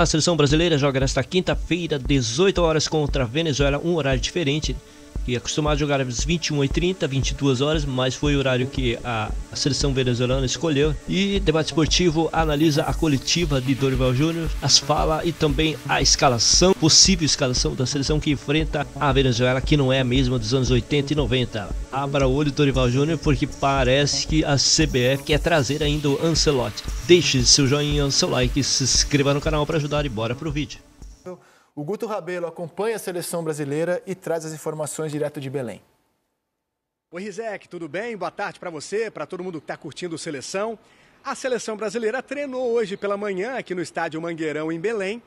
A seleção brasileira joga nesta quinta-feira, 18 horas contra a Venezuela, um horário diferente que é acostumado a jogar às 21h30, 22 horas, mas foi o horário que a seleção venezuelana escolheu. E debate esportivo analisa a coletiva de Dorival Júnior, as falas e também a escalação, possível escalação da seleção que enfrenta a Venezuela, que não é a mesma dos anos 80 e 90. Abra o olho Dorival Júnior, porque parece que a CBF quer trazer ainda o Ancelotti. Deixe seu joinha, seu like, se inscreva no canal para ajudar e bora pro vídeo. O Guto Rabelo acompanha a seleção brasileira e traz as informações direto de Belém. Oi, Rizek, tudo bem? Boa tarde para você, para todo mundo que está curtindo a Seleção. A seleção brasileira treinou hoje pela manhã aqui no estádio Mangueirão, em Belém,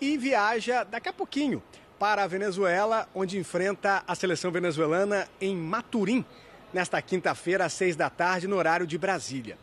e viaja daqui a pouquinho para a Venezuela, onde enfrenta a seleção venezuelana em Maturim, nesta quinta-feira, às seis da tarde, no horário de Brasília.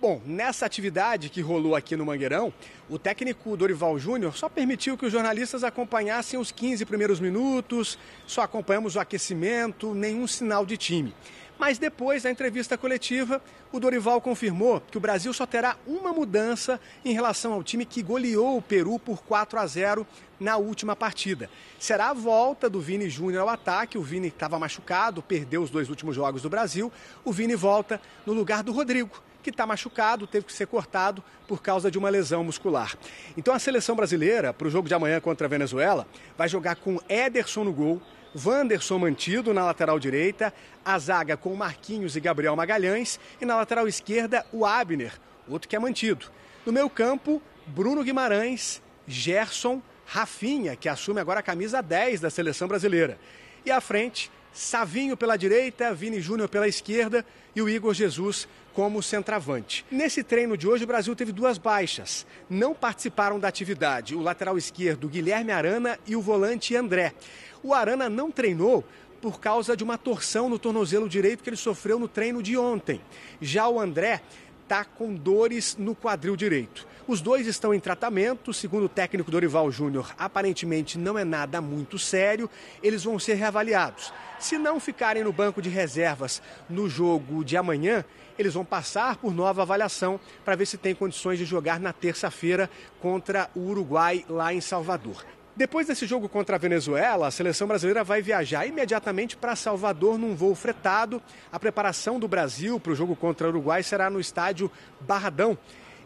Bom, nessa atividade que rolou aqui no Mangueirão, o técnico Dorival Júnior só permitiu que os jornalistas acompanhassem os 15 primeiros minutos, só acompanhamos o aquecimento, nenhum sinal de time. Mas depois da entrevista coletiva, o Dorival confirmou que o Brasil só terá uma mudança em relação ao time que goleou o Peru por 4 a 0 na última partida. Será a volta do Vini Júnior ao ataque. O Vini estava machucado, perdeu os dois últimos jogos do Brasil. O Vini volta no lugar do Rodrigo que está machucado, teve que ser cortado por causa de uma lesão muscular. Então a seleção brasileira, para o jogo de amanhã contra a Venezuela, vai jogar com Ederson no gol, Wanderson mantido na lateral direita, a zaga com Marquinhos e Gabriel Magalhães e na lateral esquerda o Abner, outro que é mantido. No meio campo, Bruno Guimarães, Gerson, Rafinha, que assume agora a camisa 10 da seleção brasileira. E à frente, Savinho pela direita, Vini Júnior pela esquerda e o Igor Jesus como centroavante. Nesse treino de hoje, o Brasil teve duas baixas. Não participaram da atividade o lateral esquerdo Guilherme Arana e o volante André. O Arana não treinou por causa de uma torção no tornozelo direito que ele sofreu no treino de ontem. Já o André está com dores no quadril direito. Os dois estão em tratamento, segundo o técnico Dorival Júnior, aparentemente não é nada muito sério. Eles vão ser reavaliados. Se não ficarem no banco de reservas no jogo de amanhã, eles vão passar por nova avaliação para ver se tem condições de jogar na terça-feira contra o Uruguai lá em Salvador. Depois desse jogo contra a Venezuela, a seleção brasileira vai viajar imediatamente para Salvador num voo fretado. A preparação do Brasil para o jogo contra o Uruguai será no estádio Barradão.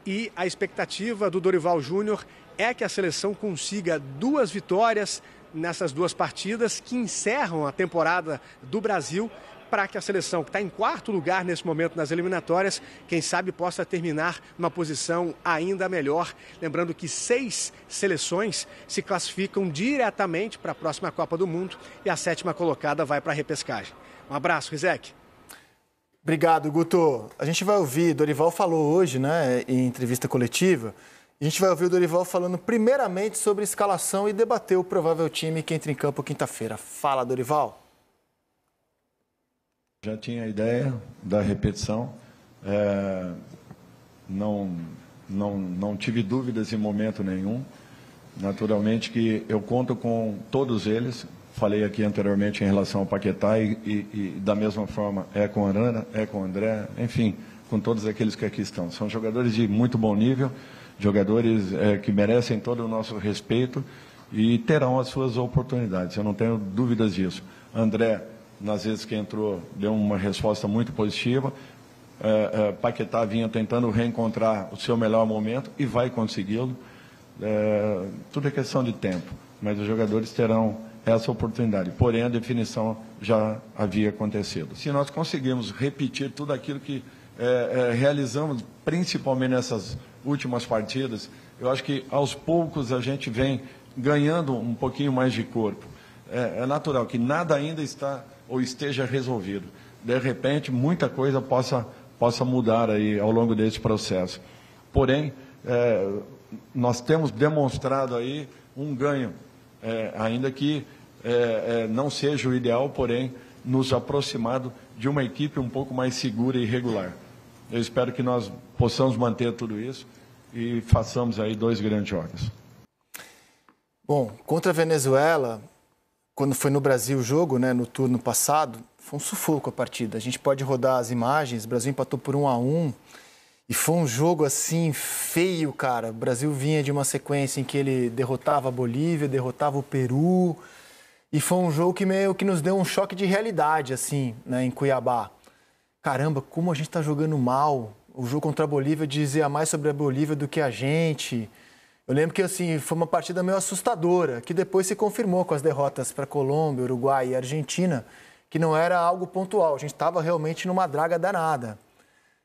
E a expectativa do Dorival Júnior é que a seleção consiga duas vitórias nessas duas partidas que encerram a temporada do Brasil para que a seleção, que está em quarto lugar nesse momento nas eliminatórias, quem sabe possa terminar numa posição ainda melhor. Lembrando que seis seleções se classificam diretamente para a próxima Copa do Mundo e a sétima colocada vai para a repescagem. Um abraço, Rizek. Obrigado, Guto. A gente vai ouvir, Dorival falou hoje, né, em entrevista coletiva, a gente vai ouvir o Dorival falando primeiramente sobre escalação e debater o provável time que entra em campo quinta-feira. Fala, Dorival. Já tinha a ideia da repetição. É, não, não, não tive dúvidas em momento nenhum. Naturalmente que eu conto com todos eles. Falei aqui anteriormente em relação ao Paquetá e, e, e da mesma forma é com Arana, é com André, enfim, com todos aqueles que aqui estão. São jogadores de muito bom nível, jogadores é, que merecem todo o nosso respeito e terão as suas oportunidades. Eu não tenho dúvidas disso. André nas vezes que entrou, deu uma resposta muito positiva. É, é, Paquetá vinha tentando reencontrar o seu melhor momento e vai consegui-lo. É, tudo é questão de tempo, mas os jogadores terão essa oportunidade. Porém, a definição já havia acontecido. Se nós conseguirmos repetir tudo aquilo que é, é, realizamos, principalmente nessas últimas partidas, eu acho que aos poucos a gente vem ganhando um pouquinho mais de corpo. É, é, natural que nada ainda está ou esteja resolvido. De repente, muita coisa possa, possa mudar aí ao longo desse processo. Porém, é, nós temos demonstrado aí um ganho, é, ainda que é, é, não seja o ideal, porém, nos aproximado de uma equipe um pouco mais segura e regular. Eu espero que nós possamos manter tudo isso e façamos aí dois grandes jogos. Bom, contra a Venezuela, quando foi no Brasil o jogo, né, no turno passado, foi um sufoco a partida. A gente pode rodar as imagens, o Brasil empatou por 1 a 1 e foi um jogo assim feio, cara. O Brasil vinha de uma sequência em que ele derrotava a Bolívia, derrotava o Peru, e foi um jogo que meio que nos deu um choque de realidade assim, né, em Cuiabá. Caramba, como a gente está jogando mal. O jogo contra a Bolívia dizia mais sobre a Bolívia do que a gente. Eu lembro que assim foi uma partida meio assustadora, que depois se confirmou com as derrotas para Colômbia, Uruguai e Argentina, que não era algo pontual. A gente estava realmente numa draga danada.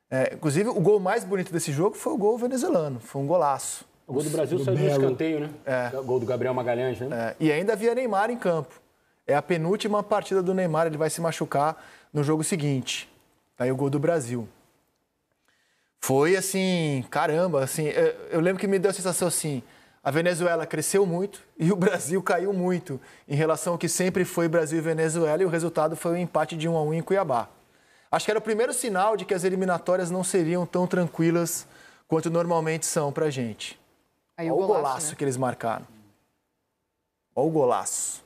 É, inclusive, o gol mais bonito desse jogo foi o gol venezuelano, foi um golaço. O gol do Brasil do saiu Belo. do escanteio, né? É. O gol do Gabriel Magalhães, né? É. E ainda havia Neymar em campo. É a penúltima partida do Neymar, ele vai se machucar no jogo seguinte. Aí o gol do Brasil foi assim, caramba, assim, eu lembro que me deu a sensação assim, a Venezuela cresceu muito e o Brasil caiu muito em relação ao que sempre foi Brasil e Venezuela e o resultado foi um empate de 1 um a 1 um em Cuiabá. Acho que era o primeiro sinal de que as eliminatórias não seriam tão tranquilas quanto normalmente são pra gente. Aí Olha o golaço, golaço né? que eles marcaram. Olha o golaço.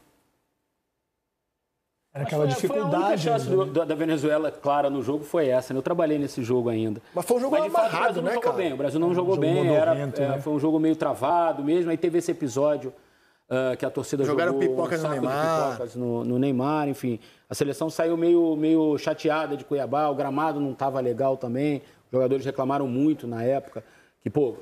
Era aquela foi, dificuldade. Foi a chance né? da, Venezuela clara no jogo foi essa. Né? Eu trabalhei nesse jogo ainda. Mas foi um jogo Mas, amarrado, fato, o Brasil né, não jogou cara? bem. O Brasil não é, jogou bem. Era, vento, era é, né? Foi um jogo meio travado mesmo. Aí teve esse episódio uh, que a torcida Jogaram jogou pipocas, um no Neymar. pipocas no, no Neymar. Enfim, a seleção saiu meio, meio chateada de Cuiabá. O gramado não estava legal também. Os jogadores reclamaram muito na época. Que, pô,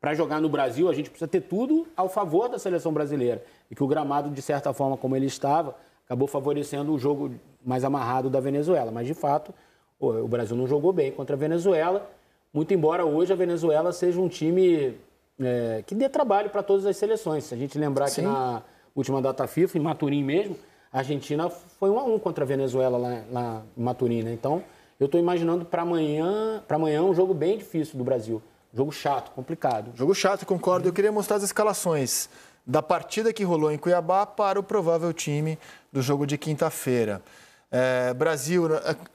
para jogar no Brasil a gente precisa ter tudo ao favor da seleção brasileira. E que o gramado, de certa forma, como ele estava acabou favorecendo o jogo mais amarrado da Venezuela. Mas, de fato, o Brasil não jogou bem contra a Venezuela, muito embora hoje a Venezuela seja um time é, que dê trabalho para todas as seleções. Se a gente lembrar Sim. que na última data FIFA, em Maturim mesmo, a Argentina foi 1 a 1 contra a Venezuela lá, lá em Maturim. Né? Então, eu estou imaginando para amanhã, para amanhã um jogo bem difícil do Brasil. Jogo chato, complicado. Jogo chato, concordo. Eu queria mostrar as escalações da partida que rolou em Cuiabá para o provável time do jogo de quinta-feira. É, Brasil,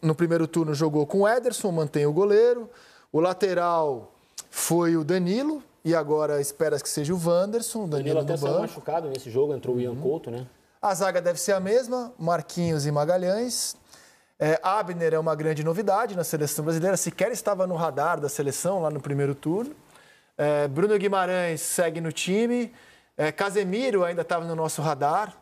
no primeiro turno, jogou com o Ederson, mantém o goleiro. O lateral foi o Danilo, e agora espera que seja o Wanderson. O Danilo, Danilo até saiu machucado nesse jogo, entrou o Ian uhum. Couto, né? A zaga deve ser a mesma, Marquinhos e Magalhães. É, Abner é uma grande novidade na seleção brasileira, sequer estava no radar da seleção lá no primeiro turno. É, Bruno Guimarães segue no time. É, Casemiro ainda estava no nosso radar,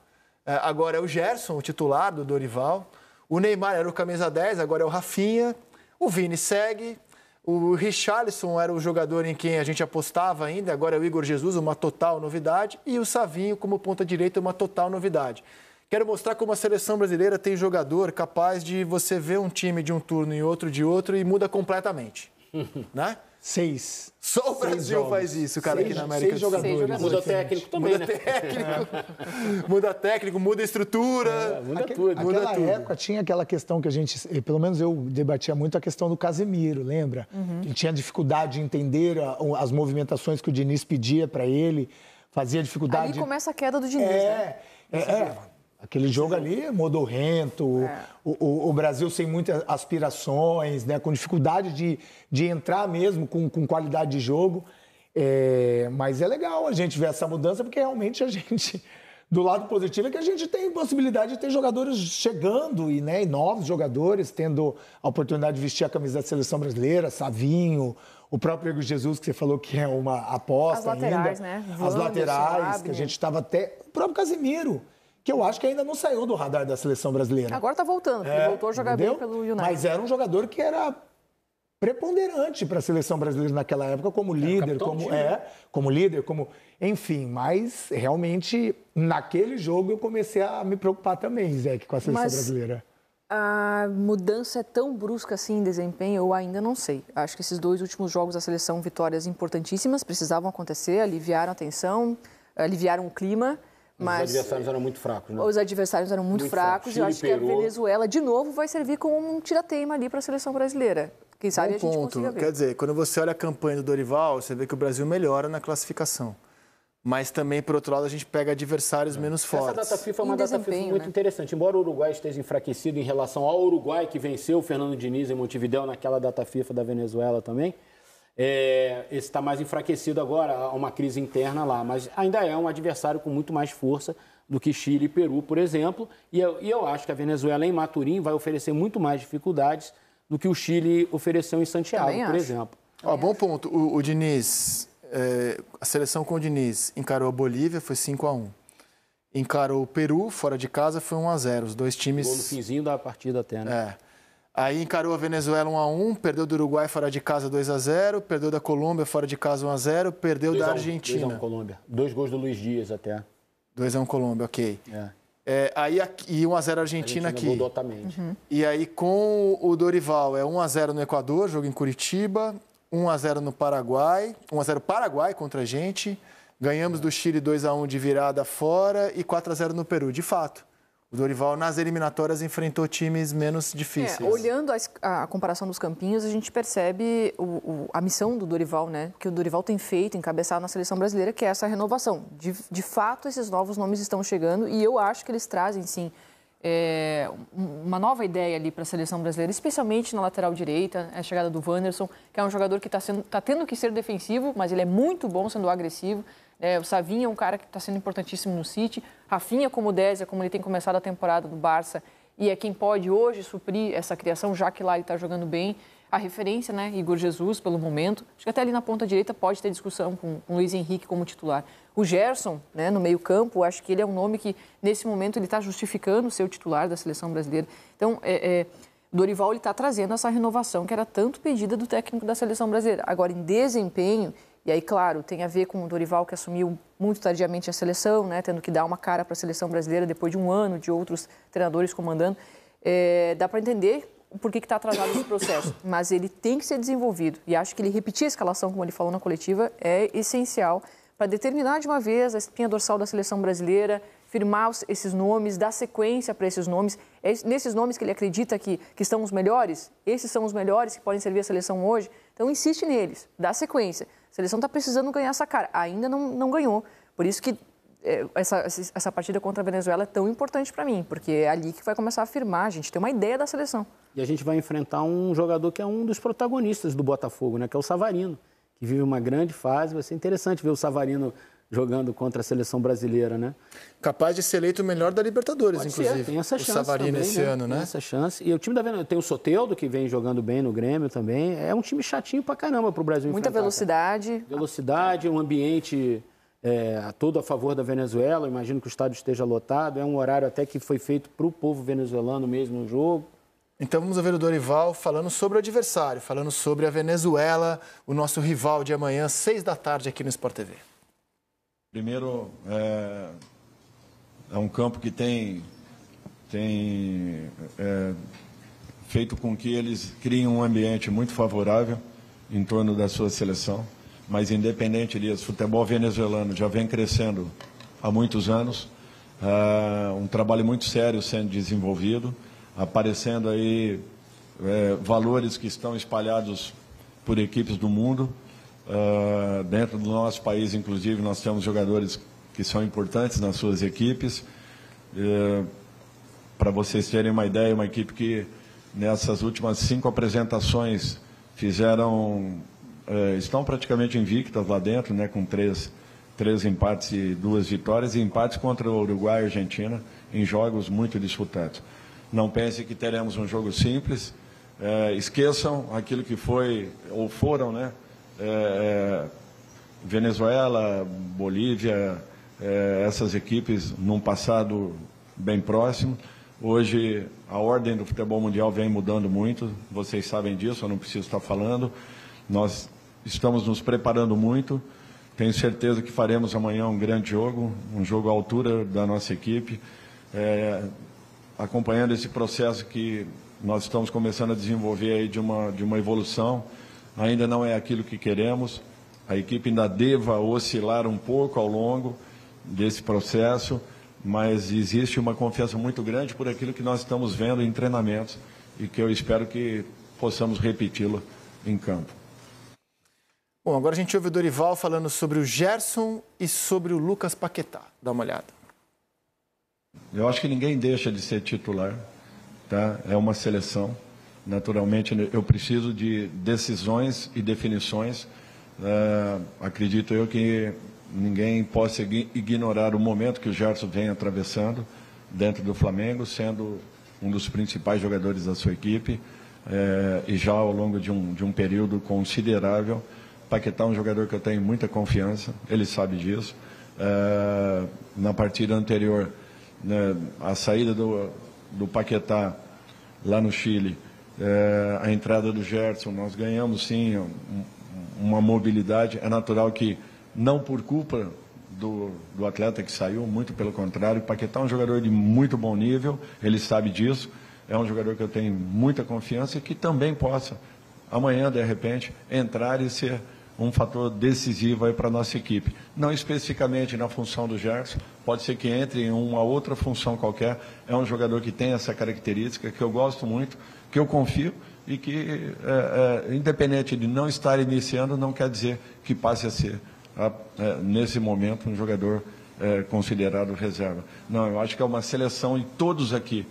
é, agora é o Gerson, o titular do Dorival. O Neymar era o camisa 10, agora é o Rafinha. O Vini segue. O Richarlison era o jogador em quem a gente apostava ainda, agora é o Igor Jesus, uma total novidade. E o Savinho como ponta direita, uma total novidade. Quero mostrar como a seleção brasileira tem jogador capaz de você ver um time de um turno e outro de outro e muda completamente. né? Seis. Só o Brasil jogos. faz isso, cara, seis, aqui na América seis jogadores. Seis jogadores. Muda técnico também, muda né? Técnico, muda técnico, muda estrutura. É, muda tudo. Muda naquela tudo. época tinha aquela questão que a gente, pelo menos eu debatia muito a questão do Casemiro, lembra? Uhum. tinha dificuldade de entender as movimentações que o Diniz pedia para ele, fazia dificuldade. Aí começa a queda do Diniz, é, né? É, é, Aquele jogo ali é modorrento, é. o, o, o, Brasil sem muitas aspirações, né? com dificuldade de, de entrar mesmo com, com qualidade de jogo. É, mas é legal a gente ver essa mudança, porque realmente a gente, do lado positivo, é que a gente tem possibilidade de ter jogadores chegando, e, né, e novos jogadores, tendo a oportunidade de vestir a camisa da seleção brasileira, Savinho, o próprio Diego Jesus, que você falou que é uma aposta As laterais, ainda. Né? As laterais, que a gente estava até. O próprio Casimiro que eu acho que ainda não saiu do radar da seleção brasileira. Agora tá voltando, é, ele voltou a jogar entendeu? bem pelo United. Mas era um jogador que era preponderante para a seleção brasileira naquela época como líder, como é, né? como líder, como enfim, mas realmente naquele jogo eu comecei a me preocupar também, Zé, com a seleção mas... brasileira a mudança é tão brusca assim em desempenho, eu ainda não sei. Acho que esses dois últimos jogos da seleção, vitórias importantíssimas, precisavam acontecer, aliviaram a tensão, aliviaram o clima. Mas, os adversários eram muito fracos, né? Os adversários eram muito, muito fracos. Fraco. Eu acho que a Venezuela, de novo, vai servir como um tiratema ali para a seleção brasileira. Quem sabe Bom a gente ponto. consiga ver. Quer dizer, quando você olha a campanha do Dorival, você vê que o Brasil melhora na classificação. Mas também, por outro lado, a gente pega adversários é. menos fortes. Essa data FIFA é uma data FIFA muito né? interessante. Embora o Uruguai esteja enfraquecido em relação ao Uruguai, que venceu o Fernando Diniz em Montevideo naquela data FIFA da Venezuela também, é, está mais enfraquecido agora, há uma crise interna lá, mas ainda é um adversário com muito mais força do que Chile e Peru, por exemplo. E eu, e eu acho que a Venezuela em Maturim vai oferecer muito mais dificuldades do que o Chile ofereceu em Santiago, Também por acho. exemplo. Ó, bom ponto. O, o Diniz, é, a seleção com o Diniz encarou a Bolívia, foi 5 a 1 Encarou o Peru, fora de casa, foi 1 a 0 Os dois times. Gol no finzinho da partida até, né? É. Aí encarou a Venezuela 1 a 1, perdeu do Uruguai fora de casa 2 a 0, perdeu da Colômbia fora de casa 1 a 0, perdeu dois da Argentina. 2 a 1 Colômbia. Dois gols do Luiz Dias até. 2 a 1 Colômbia, OK. É. É, aí aqui, e 1x0 Argentina, Argentina aqui. Uhum. E aí com o Dorival é 1x0 no Equador, jogo em Curitiba, 1x0 no Paraguai, 1x0 Paraguai contra a gente. Ganhamos é. do Chile 2x1 de virada fora e 4x0 no Peru. De fato, o Dorival, nas eliminatórias, enfrentou times menos difíceis. É, olhando a, a, comparação dos campinhos, a gente percebe o, o, a missão do Dorival, né? Que o Dorival tem feito, encabeçado na seleção brasileira, que é essa renovação. De, de fato, esses novos nomes estão chegando e eu acho que eles trazem, sim, é, uma nova ideia ali para a seleção brasileira, especialmente na lateral direita, a chegada do Wanderson, que é um jogador que está tá tendo que ser defensivo, mas ele é muito bom sendo agressivo. É, o Savinha é um cara que está sendo importantíssimo no City. Rafinha, como Désia, como ele tem começado a temporada do Barça, e é quem pode hoje suprir essa criação, já que lá ele está jogando bem. A referência, né, Igor Jesus, pelo momento. Acho que até ali na ponta direita pode ter discussão com, com o Luiz Henrique como titular. O Gerson, né, no meio campo, acho que ele é um nome que, nesse momento, ele está justificando ser o titular da seleção brasileira. Então, é, é, Dorival está trazendo essa renovação que era tanto pedida do técnico da seleção brasileira. Agora, em desempenho, e aí, claro, tem a ver com o Dorival que assumiu muito tardiamente a seleção, né, tendo que dar uma cara para a seleção brasileira depois de um ano de outros treinadores comandando. É, dá para entender por que está atrasado esse processo, mas ele tem que ser desenvolvido. E acho que ele repetir a escalação, como ele falou na coletiva, é essencial para determinar de uma vez a espinha dorsal da seleção brasileira, firmar esses nomes, dar sequência para esses nomes. É nesses nomes que ele acredita que, que são os melhores, esses são os melhores que podem servir a seleção hoje. Então, insiste neles, dá sequência. A seleção está precisando ganhar essa cara. Ainda não, não ganhou. Por isso que é, essa, essa partida contra a Venezuela é tão importante para mim, porque é ali que vai começar a firmar, a gente tem uma ideia da seleção. E a gente vai enfrentar um jogador que é um dos protagonistas do Botafogo, né, que é o Savarino, que vive uma grande fase. Vai ser interessante ver o Savarino jogando contra a seleção brasileira, né? Capaz de ser eleito o melhor da Libertadores, Pode inclusive. Ser. Tem essa chance. O Savarino também, esse né? ano, né? Tem essa chance. E o time da Venezuela tem o Soteldo, que vem jogando bem no Grêmio também. É um time chatinho pra caramba pro Brasil. Muita velocidade. Cara. Velocidade, um ambiente é, todo a favor da Venezuela. Imagino que o estádio esteja lotado. É um horário até que foi feito pro povo venezuelano mesmo no jogo. Então vamos ouvir o Dorival falando sobre o adversário, falando sobre a Venezuela, o nosso rival de amanhã, seis da tarde aqui no Sport TV. Primeiro, é, é um campo que tem, tem é, feito com que eles criem um ambiente muito favorável em torno da sua seleção. Mas, independente disso, o futebol venezuelano já vem crescendo há muitos anos. É, um trabalho muito sério sendo desenvolvido, aparecendo aí é, valores que estão espalhados por equipes do mundo. Uh, dentro do nosso país, inclusive, nós temos jogadores que são importantes nas suas equipes. Uh, eh, Para vocês terem uma ideia, uma equipe que nessas últimas cinco apresentações fizeram. Uh, estão praticamente invictas lá dentro, né, com três, três empates e duas vitórias, e empates contra o Uruguai e a Argentina em jogos muito disputados. Não pense que teremos um jogo simples. Eh, esqueçam aquilo que foi ou foram, né? É, é, Venezuela, Bolívia, é, essas equipes num passado bem próximo. Hoje a ordem do futebol mundial vem mudando muito, vocês sabem disso, eu não preciso estar falando. Nós estamos nos preparando muito. Tenho certeza que faremos amanhã um grande jogo, um jogo à altura da nossa equipe, é, acompanhando esse processo que nós estamos começando a desenvolver aí de uma, de uma evolução ainda não é aquilo que queremos. A equipe ainda deva oscilar um pouco ao longo desse processo, mas existe uma confiança muito grande por aquilo que nós estamos vendo em treinamentos e que eu espero que possamos repeti-lo em campo. Bom, agora a gente ouve o Dorival falando sobre o Gerson e sobre o Lucas Paquetá. Dá uma olhada. Eu acho que ninguém deixa de ser titular, tá? É uma seleção naturalmente eu preciso de decisões e definições. Né? acredito eu que ninguém possa ignorar o momento que o Gerson vem atravessando dentro do Flamengo, sendo um dos principais jogadores da sua equipe eh, e já ao longo de um, de um período considerável. Paquetá é um jogador que eu tenho muita confiança, ele sabe disso. Eh, na partida anterior, né, a saída do, do Paquetá lá no Chile é, a entrada do Gerson, nós ganhamos sim um, uma mobilidade. É natural que, não por culpa do, do atleta que saiu, muito pelo contrário, Paquetá é um jogador de muito bom nível, ele sabe disso. É um jogador que eu tenho muita confiança e que também possa, amanhã, de repente, entrar e ser um fator decisivo aí para a nossa equipe. Não especificamente na função do Gerson, pode ser que entre em uma outra função qualquer. É um jogador que tem essa característica, que eu gosto muito, que eu confio e que, é, é, independente de não estar iniciando, não quer dizer que passe a ser, a, é, nesse momento, um jogador é, considerado reserva. Não, eu acho que é uma seleção e todos aqui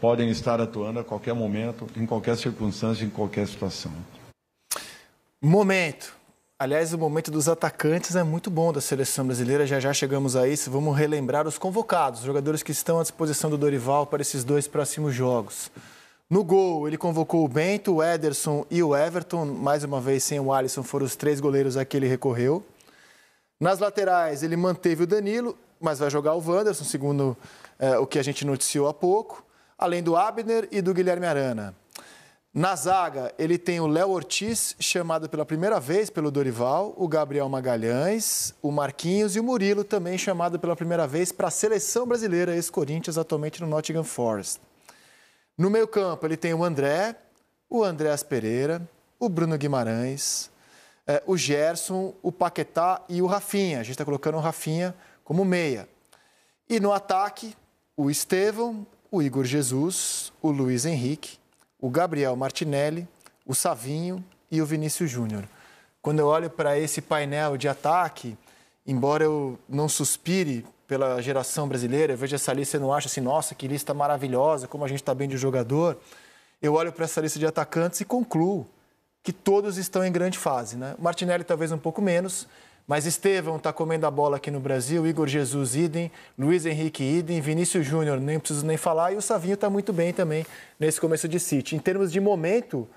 podem estar atuando a qualquer momento, em qualquer circunstância, em qualquer situação. Momento. Aliás, o momento dos atacantes é muito bom da seleção brasileira. Já já chegamos a isso. Vamos relembrar os convocados, os jogadores que estão à disposição do Dorival para esses dois próximos jogos. No gol, ele convocou o Bento, o Ederson e o Everton. Mais uma vez, sem o Alisson, foram os três goleiros a que ele recorreu. Nas laterais, ele manteve o Danilo, mas vai jogar o Wanderson, segundo eh, o que a gente noticiou há pouco, além do Abner e do Guilherme Arana. Na zaga, ele tem o Léo Ortiz, chamado pela primeira vez pelo Dorival, o Gabriel Magalhães, o Marquinhos e o Murilo, também chamado pela primeira vez para a seleção brasileira, ex-Corinthians, atualmente no Nottingham Forest. No meio-campo, ele tem o André, o Andréas Pereira, o Bruno Guimarães, é, o Gerson, o Paquetá e o Rafinha. A gente está colocando o Rafinha como meia. E no ataque, o Estevão, o Igor Jesus, o Luiz Henrique o Gabriel Martinelli, o Savinho e o Vinícius Júnior. Quando eu olho para esse painel de ataque, embora eu não suspire pela geração brasileira, eu vejo essa lista e não acho assim, nossa, que lista maravilhosa, como a gente está bem de jogador. Eu olho para essa lista de atacantes e concluo que todos estão em grande fase. Né? Martinelli talvez um pouco menos, mas Estevão está comendo a bola aqui no Brasil, Igor Jesus idem, Luiz Henrique idem, Vinícius Júnior, nem preciso nem falar, e o Savinho está muito bem também nesse começo de City. Em termos de momento,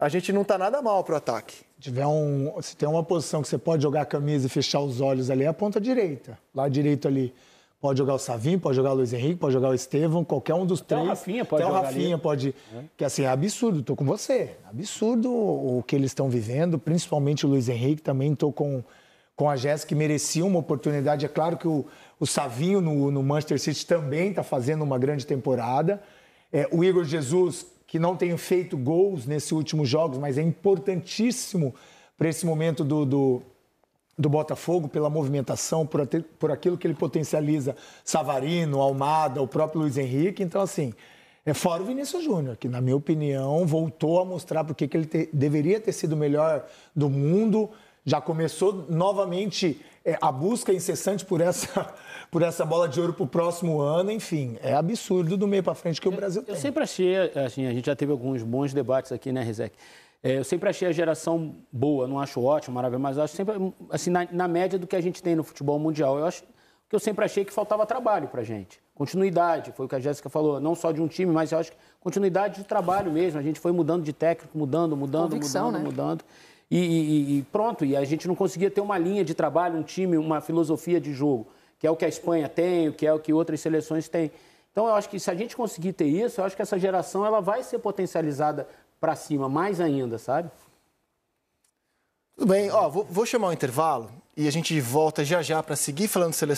a gente não está nada mal para o ataque. Tiver um, se tem uma posição que você pode jogar a camisa e fechar os olhos ali, é a ponta direita. Lá direito ali. Pode jogar o Savinho, pode jogar o Luiz Henrique, pode jogar o Estevão, qualquer um dos até três. O Rafinha pode até o Rafinha ali. pode. Que assim, é absurdo, Estou com você. É absurdo o que eles estão vivendo, principalmente o Luiz Henrique, também Estou com com a Jéssica, que merecia uma oportunidade. É claro que o, o Savinho no, no Manchester City também está fazendo uma grande temporada. É, o Igor Jesus, que não tem feito gols nesses últimos jogos, mas é importantíssimo para esse momento do, do, do, Botafogo, pela movimentação, por, por aquilo que ele potencializa. Savarino, Almada, o próprio Luiz Henrique. Então, assim, é fora o Vinícius Júnior, que, na minha opinião, voltou a mostrar porque que ele te, deveria ter sido o melhor do mundo já começou novamente é, a busca incessante por essa, por essa bola de ouro para o próximo ano, enfim, é absurdo do meio para frente que o Brasil eu tem. Eu sempre achei, assim, a gente já teve alguns bons debates aqui, né, Rizek? É, eu sempre achei a geração boa, não acho ótimo, maravilhoso, mas acho sempre, assim, na, na, média do que a gente tem no futebol mundial. Eu acho que eu sempre achei que faltava trabalho para gente. Continuidade, foi o que a Jéssica falou, não só de um time, mas eu acho que continuidade de trabalho mesmo. A gente foi mudando de técnico, mudando, mudando, Convicção, mudando, né? mudando. E, e, e, pronto, e a gente não conseguia ter uma linha de trabalho, um time, uma filosofia de jogo, que é o que a Espanha tem, que é o que outras seleções têm. Então, eu acho que se a gente conseguir ter isso, eu acho que essa geração ela vai ser potencializada para cima, mais ainda, sabe? Tudo bem, ó, vou, vou chamar o intervalo e a gente volta já já para seguir falando de seleção.